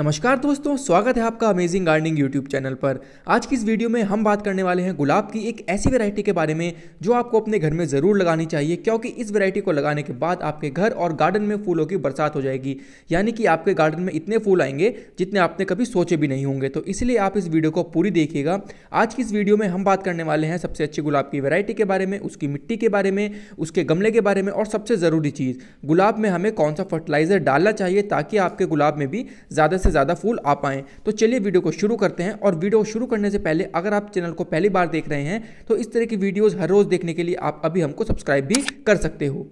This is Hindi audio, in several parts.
नमस्कार दोस्तों स्वागत है आपका अमेजिंग गार्डनिंग यूट्यूब चैनल पर आज की इस वीडियो में हम बात करने वाले हैं गुलाब की एक ऐसी वैरायटी के बारे में जो आपको अपने घर में ज़रूर लगानी चाहिए क्योंकि इस वैरायटी को लगाने के बाद आपके घर और गार्डन में फूलों की बरसात हो जाएगी यानी कि आपके गार्डन में इतने फूल आएंगे जितने आपने कभी सोचे भी नहीं होंगे तो इसलिए आप इस वीडियो को पूरी देखिएगा आज की इस वीडियो में हम बात करने वाले हैं सबसे अच्छी गुलाब की वेरायटी के बारे में उसकी मिट्टी के बारे में उसके गमले के बारे में और सबसे ज़रूरी चीज़ गुलाब में हमें कौन सा फर्टिलाइज़र डालना चाहिए ताकि आपके गुलाब में भी ज़्यादा से ज़्यादा फूल आ पाएँ तो चलिए वीडियो को शुरू करते हैं और वीडियो शुरू करने से पहले अगर आप चैनल को पहली बार देख रहे हैं तो इस तरह की वीडियोज़ हर रोज़ देखने के लिए आप अभी हमको सब्सक्राइब भी कर सकते हो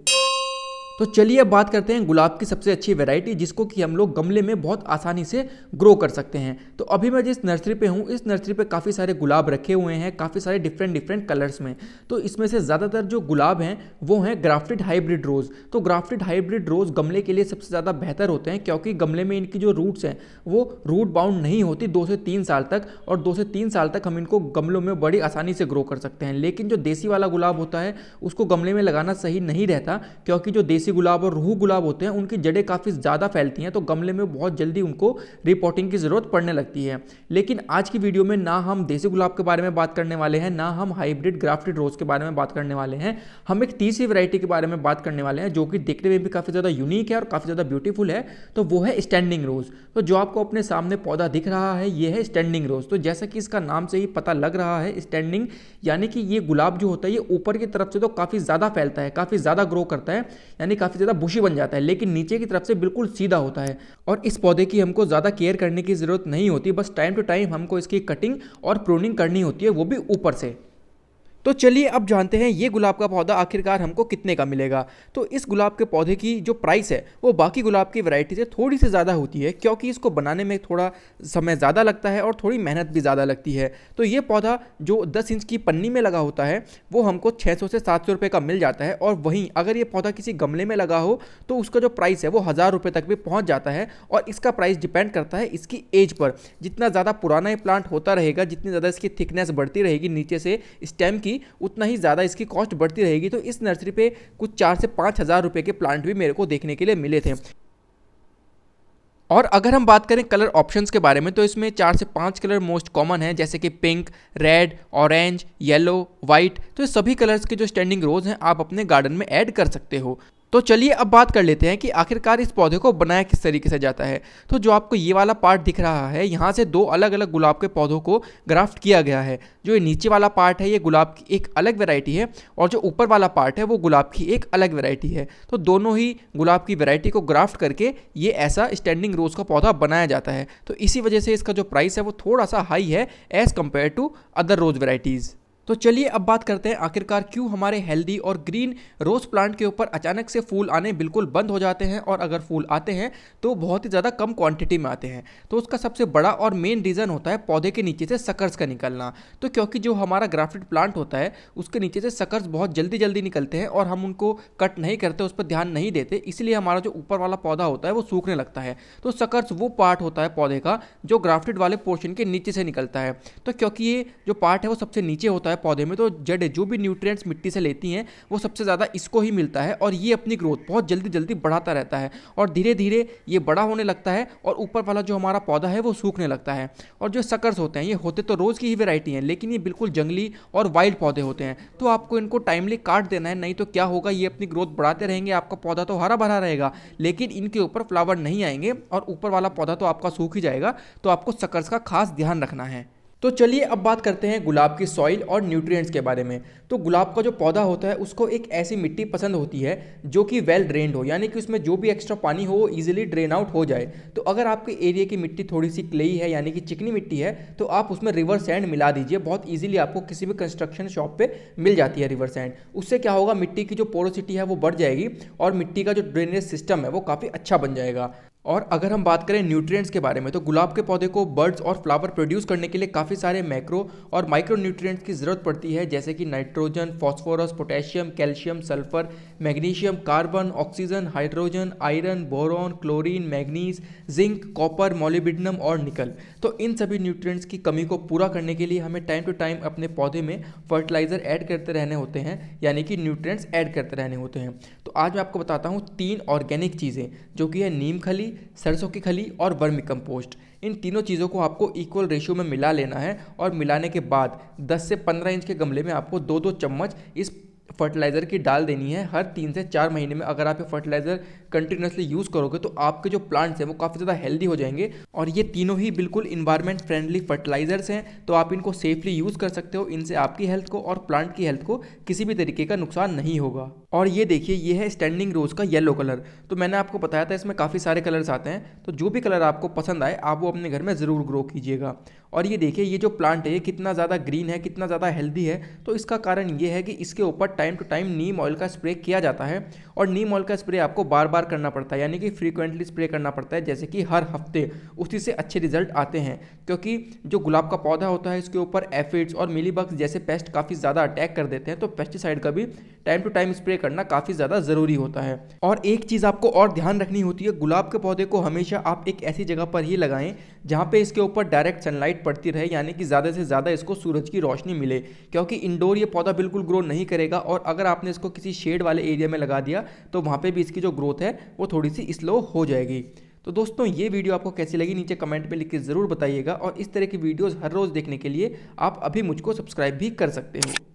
तो चलिए बात करते हैं गुलाब की सबसे अच्छी वेराइटी जिसको कि हम लोग गमले में बहुत आसानी से ग्रो कर सकते हैं तो अभी मैं जिस नर्सरी पे हूँ इस नर्सरी पे काफ़ी सारे गुलाब रखे हुए हैं काफ़ी सारे डिफरेंट डिफरेंट कलर्स में तो इसमें से ज़्यादातर जो गुलाब हैं वो हैं ग्राफ्टिड हाइब्रिड रोज़ तो ग्राफ्टिड हाइब्रिड रोज़ गमले के लिए सबसे ज़्यादा बेहतर होते हैं क्योंकि गमले में इनकी जो रूट्स हैं वो रूट बाउंड नहीं होती दो से तीन साल तक और दो से तीन साल तक हम इनको गमलों में बड़ी आसानी से ग्रो कर सकते हैं लेकिन जो देसी वाला गुलाब होता है उसको गमले में लगाना सही नहीं रहता क्योंकि जो देसी देसी गुलाब और रूह गुलाब होते हैं उनकी जड़ें काफ़ी ज़्यादा फैलती हैं तो गमले में बहुत जल्दी उनको रिपोर्टिंग की ज़रूरत पड़ने लगती है लेकिन आज की वीडियो में ना हम देसी गुलाब के बारे में बात करने वाले हैं ना हम हाइब्रिड ग्राफ्टेड रोज़ के बारे में बात करने वाले हैं हम एक तीसरी वैरायटी के बारे में बात करने वाले हैं जो कि देखने में भी काफ़ी ज़्यादा यूनिक है और काफ़ी ज़्यादा ब्यूटीफुल है तो वो है स्टैंडिंग रोज़ तो जो आपको अपने सामने पौधा दिख रहा है ये है स्टैंडिंग रोज़ तो जैसा कि इसका नाम से ही पता लग रहा है स्टैंडिंग यानी कि ये गुलाब जो होता है ये ऊपर की तरफ से तो काफ़ी ज़्यादा फैलता है काफ़ी ज़्यादा ग्रो करता है यानी लिए काफ़ी ज़्यादा बुशी बन जाता है लेकिन नीचे की तरफ से बिल्कुल सीधा होता है और इस पौधे की हमको ज़्यादा केयर करने की ज़रूरत नहीं होती बस टाइम टू टाइम हमको इसकी कटिंग और प्रोनिंग करनी होती है वो भी ऊपर से तो चलिए अब जानते हैं ये गुलाब का पौधा आखिरकार हमको कितने का मिलेगा तो इस गुलाब के पौधे की जो प्राइस है वो बाकी गुलाब की वैरायटी से थोड़ी सी ज़्यादा होती है क्योंकि इसको बनाने में थोड़ा समय ज़्यादा लगता है और थोड़ी मेहनत भी ज़्यादा लगती है तो ये पौधा जो दस इंच की पन्नी में लगा होता है वो हमको छः से सात सौ का मिल जाता है और वहीं अगर ये पौधा किसी गमले में लगा हो तो उसका जो प्राइस है वो हज़ार रुपये तक भी पहुँच जाता है और इसका प्राइस डिपेंड करता है इसकी एज पर जितना ज़्यादा पुराना ये प्लांट होता रहेगा जितनी ज़्यादा इसकी थिकनेस बढ़ती रहेगी नीचे से स्टेम की रहेगी उतना ही ज़्यादा इसकी कॉस्ट बढ़ती रहेगी तो इस नर्सरी पे कुछ चार से पाँच हज़ार रुपये के प्लांट भी मेरे को देखने के लिए मिले थे और अगर हम बात करें कलर ऑप्शंस के बारे में तो इसमें चार से पांच कलर मोस्ट कॉमन हैं जैसे कि pink red orange yellow white तो ये सभी कलर्स के जो स्टैंडिंग रोज़ हैं आप अपने गार्डन में ऐड कर सकते हो तो चलिए अब बात कर लेते हैं कि आखिरकार इस पौधे को बनाया किस तरीके से जाता है तो जो आपको ये वाला पार्ट दिख रहा है यहाँ से दो अलग अलग गुलाब के पौधों को ग्राफ्ट किया गया है जो ये नीचे वाला पार्ट है ये गुलाब की एक अलग वेराइटी है और जो ऊपर वाला पार्ट है वो गुलाब की एक अलग वेराइटी है तो दोनों ही गुलाब की वेराइटी को ग्राफ्ट करके ये ऐसा स्टैंडिंग रोज़ का पौधा बनाया जाता है तो इसी वजह से इसका जो प्राइस है वो थोड़ा सा हाई है as compare to other rose varieties तो चलिए अब बात करते हैं आखिरकार क्यों हमारे हेल्दी और ग्रीन रोज प्लांट के ऊपर अचानक से फूल आने बिल्कुल बंद हो जाते हैं और अगर फूल आते हैं तो बहुत ही ज़्यादा कम क्वांटिटी में आते हैं तो उसका सबसे बड़ा और मेन रीज़न होता है पौधे के नीचे से सकर्स का निकलना तो क्योंकि जो हमारा ग्राफ्टेड प्लांट होता है उसके नीचे से सकर्स बहुत जल्दी जल्दी निकलते हैं और हम उनको कट नहीं करते उस पर ध्यान नहीं देते इसलिए हमारा जो ऊपर वाला पौधा होता है वो सूखने लगता है तो सकर्स वो पार्ट होता है पौधे का जो ग्राफ्टिड वाले पोर्शन के नीचे से निकलता है तो क्योंकि ये जो पार्ट है वो सबसे नीचे होता है है पौधे में तो जड़ें जो भी न्यूट्रिएंट्स मिट्टी से लेती हैं वो सबसे ज़्यादा इसको ही मिलता है और ये अपनी ग्रोथ बहुत जल्दी जल्दी बढ़ाता रहता है और धीरे धीरे ये बड़ा होने लगता है और ऊपर वाला जो हमारा पौधा है वो सूखने लगता है और जो सकर्स होते हैं ये होते तो रोज़ की ही वेराइटी हैं लेकिन ये बिल्कुल जंगली और वाइल्ड पौधे होते हैं तो आपको इनको टाइमली काट देना है नहीं तो क्या होगा ये अपनी ग्रोथ बढ़ाते रहेंगे आपका पौधा तो हरा भरा रहेगा लेकिन इनके ऊपर फ्लावर नहीं आएंगे और ऊपर वाला पौधा तो आपका सूख ही जाएगा तो आपको सकर्स का खास ध्यान रखना है तो चलिए अब बात करते हैं गुलाब की सॉइल और न्यूट्रिएंट्स के बारे में तो गुलाब का जो पौधा होता है उसको एक ऐसी मिट्टी पसंद होती है जो कि वेल ड्रेनड हो यानी कि उसमें जो भी एक्स्ट्रा पानी हो वो ईजिली ड्रेन आउट हो जाए तो अगर आपके एरिया की मिट्टी थोड़ी सी क्लेई है यानी कि चिकनी मिट्टी है तो आप उसमें रिवर सैंड मिला दीजिए बहुत ईजिली आपको किसी भी कंस्ट्रक्शन शॉप पर मिल जाती है रिवर सैंड उससे क्या होगा मिट्टी की जो पोरोसिटी है वो बढ़ जाएगी और मिट्टी का जो ड्रेनेज सिस्टम है वो काफ़ी अच्छा बन जाएगा और अगर हम बात करें न्यूट्रिएंट्स के बारे में तो गुलाब के पौधे को बर्ड्स और फ्लावर प्रोड्यूस करने के लिए काफ़ी सारे मैक्रो और माइक्रो न्यूट्रिएंट्स की ज़रूरत पड़ती है जैसे कि nitrogen phosphorus potassium calcium sulphur magnesium carbon oxygen hydrogen iron boron chlorine manganese zinc copper molybdenum और निकल तो इन सभी न्यूट्रियट्स की कमी को पूरा करने के लिए हमें टाइम टू टाइम अपने पौधे में फर्टिलाइज़र ऐड करते रहने होते हैं यानी कि न्यूट्रियट्स ऐड करते रहने होते हैं तो आज मैं आपको बताता हूँ तीन ऑर्गेनिक चीज़ें जो कि है नीम खली सरसों की खली और वर्मी कंपोस्ट इन तीनों चीज़ों को आपको इक्वल रेशियो में मिला लेना है और मिलाने के बाद 10 से 15 इंच के गमले में आपको दो दो चम्मच इस फर्टिलाइज़र की डाल देनी है हर तीन से चार महीने में अगर आप ये फर्टिलाइज़र कंटिन्यूसली यूज़ करोगे तो आपके जो प्लांट्स हैं वो काफ़ी ज़्यादा हेल्दी हो जाएंगे और ये तीनों ही बिल्कुल इन्वायरमेंट फ्रेंडली फर्टिलाइज़र्स हैं तो आप इनको सेफली यूज़ कर सकते हो इनसे आपकी हेल्थ को और प्लांट की हेल्थ को किसी भी तरीके का नुकसान नहीं होगा और ये देखिए ये है स्टैंडिंग रोज़ का येलो कलर तो मैंने आपको बताया था इसमें काफ़ी सारे कलर्स आते हैं तो जो भी कलर आपको पसंद आए आप वो अपने घर में ज़रूर ग्रो कीजिएगा और ये देखिए ये जो प्लांट है ये कितना ज़्यादा ग्रीन है कितना ज़्यादा हेल्दी है तो इसका कारण ये है कि इसके ऊपर time to time neem oil का स्प्रे किया जाता है और नीम ऑयल का स्प्रे आपको बार बार करना पड़ता है यानी कि फ्रीक्वेंटली स्प्रे करना पड़ता है जैसे कि हर हफ्ते उसी से अच्छे रिजल्ट आते हैं क्योंकि जो गुलाब का पौधा होता है इसके ऊपर एफिड्स और मिलीबग्स जैसे पेस्ट काफ़ी ज़्यादा अटैक कर देते हैं तो पेस्टिसाइड का भी टाइम टू टाइम स्प्रे करना काफ़ी ज़्यादा ज़रूरी होता है और एक चीज़ आपको और ध्यान रखनी होती है गुलाब के पौधे को हमेशा आप एक ऐसी जगह पर ही लगाएं जहाँ पे इसके ऊपर डायरेक्ट सनलाइट पड़ती रहे यानी कि ज़्यादा से ज़्यादा इसको सूरज की रोशनी मिले क्योंकि इंडोर ये पौधा बिल्कुल ग्रो नहीं करेगा और अगर आपने इसको किसी शेड वाले एरिया में लगा दिया तो वहाँ पर भी इसकी जो ग्रोथ है वो थोड़ी सी स्लो हो जाएगी तो दोस्तों ये वीडियो आपको कैसी लगी नीचे कमेंट में लिख के ज़रूर बताइएगा और इस तरह की वीडियोज़ हर रोज़ देखने के लिए आप अभी मुझको सब्सक्राइब भी कर सकते हैं